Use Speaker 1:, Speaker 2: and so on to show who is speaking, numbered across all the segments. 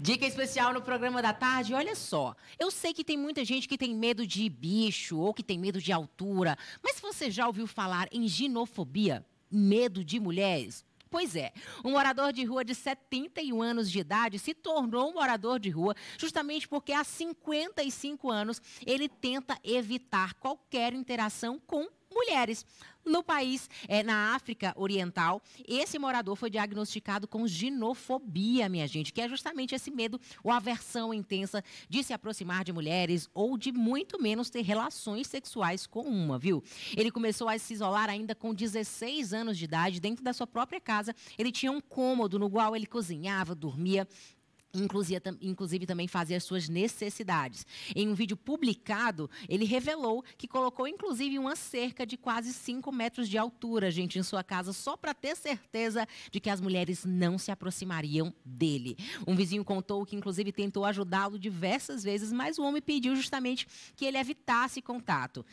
Speaker 1: Dica especial no programa da tarde. Olha só, eu sei que tem muita gente que tem medo de bicho ou que tem medo de altura, mas você já ouviu falar em ginofobia? Medo de mulheres? Pois é, um morador de rua de 71 anos de idade se tornou um morador de rua justamente porque há 55 anos ele tenta evitar qualquer interação com mulheres. No país, é, na África Oriental, esse morador foi diagnosticado com ginofobia, minha gente, que é justamente esse medo ou aversão intensa de se aproximar de mulheres ou de muito menos ter relações sexuais com uma, viu? Ele começou a se isolar ainda com 16 anos de idade, dentro da sua própria casa. Ele tinha um cômodo no qual ele cozinhava, dormia, Inclusive, também fazia as suas necessidades. Em um vídeo publicado, ele revelou que colocou, inclusive, uma cerca de quase 5 metros de altura, gente, em sua casa, só para ter certeza de que as mulheres não se aproximariam dele. Um vizinho contou que, inclusive, tentou ajudá-lo diversas vezes, mas o homem pediu justamente que ele evitasse contato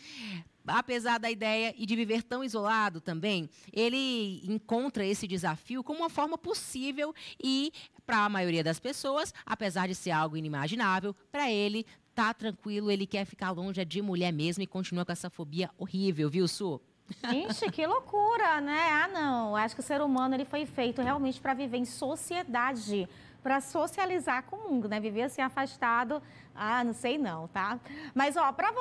Speaker 1: apesar da ideia e de viver tão isolado também, ele encontra esse desafio como uma forma possível e para a maioria das pessoas, apesar de ser algo inimaginável, para ele tá tranquilo, ele quer ficar longe é de mulher mesmo e continua com essa fobia horrível, viu, Su? Gente,
Speaker 2: que loucura, né? Ah, não. Acho que o ser humano ele foi feito realmente para viver em sociedade, para socializar com o mundo, né? Viver assim afastado, ah, não sei não, tá? Mas ó, para você